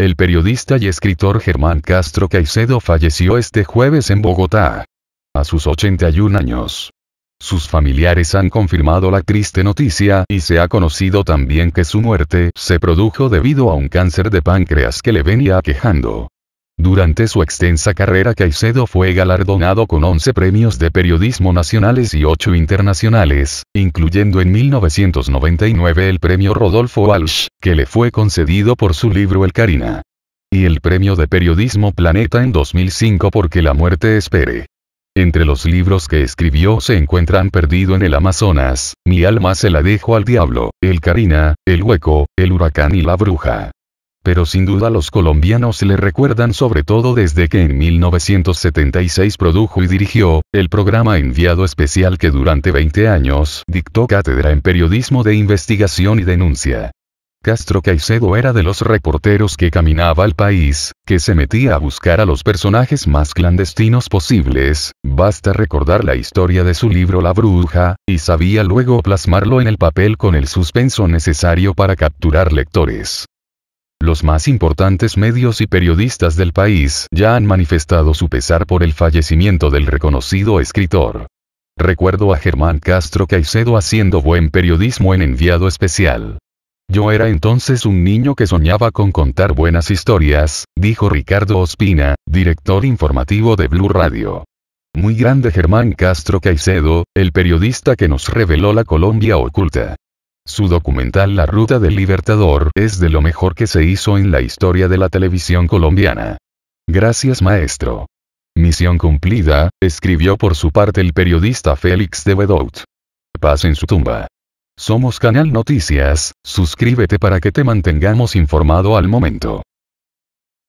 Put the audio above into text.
El periodista y escritor Germán Castro Caicedo falleció este jueves en Bogotá. A sus 81 años. Sus familiares han confirmado la triste noticia y se ha conocido también que su muerte se produjo debido a un cáncer de páncreas que le venía aquejando. Durante su extensa carrera Caicedo fue galardonado con 11 premios de periodismo nacionales y 8 internacionales, incluyendo en 1999 el premio Rodolfo Walsh, que le fue concedido por su libro El Carina. Y el premio de periodismo Planeta en 2005 porque la muerte espere. Entre los libros que escribió se encuentran Perdido en el Amazonas, Mi alma se la dejo al diablo, El Carina, El Hueco, El Huracán y la Bruja. Pero sin duda los colombianos le recuerdan sobre todo desde que en 1976 produjo y dirigió, el programa enviado especial que durante 20 años dictó cátedra en periodismo de investigación y denuncia. Castro Caicedo era de los reporteros que caminaba al país, que se metía a buscar a los personajes más clandestinos posibles, basta recordar la historia de su libro La Bruja, y sabía luego plasmarlo en el papel con el suspenso necesario para capturar lectores. Los más importantes medios y periodistas del país ya han manifestado su pesar por el fallecimiento del reconocido escritor. Recuerdo a Germán Castro Caicedo haciendo buen periodismo en enviado especial. Yo era entonces un niño que soñaba con contar buenas historias, dijo Ricardo Ospina, director informativo de Blue Radio. Muy grande Germán Castro Caicedo, el periodista que nos reveló la Colombia oculta. Su documental La Ruta del Libertador es de lo mejor que se hizo en la historia de la televisión colombiana. Gracias maestro. Misión cumplida, escribió por su parte el periodista Félix de Bedout. Paz en su tumba. Somos Canal Noticias, suscríbete para que te mantengamos informado al momento.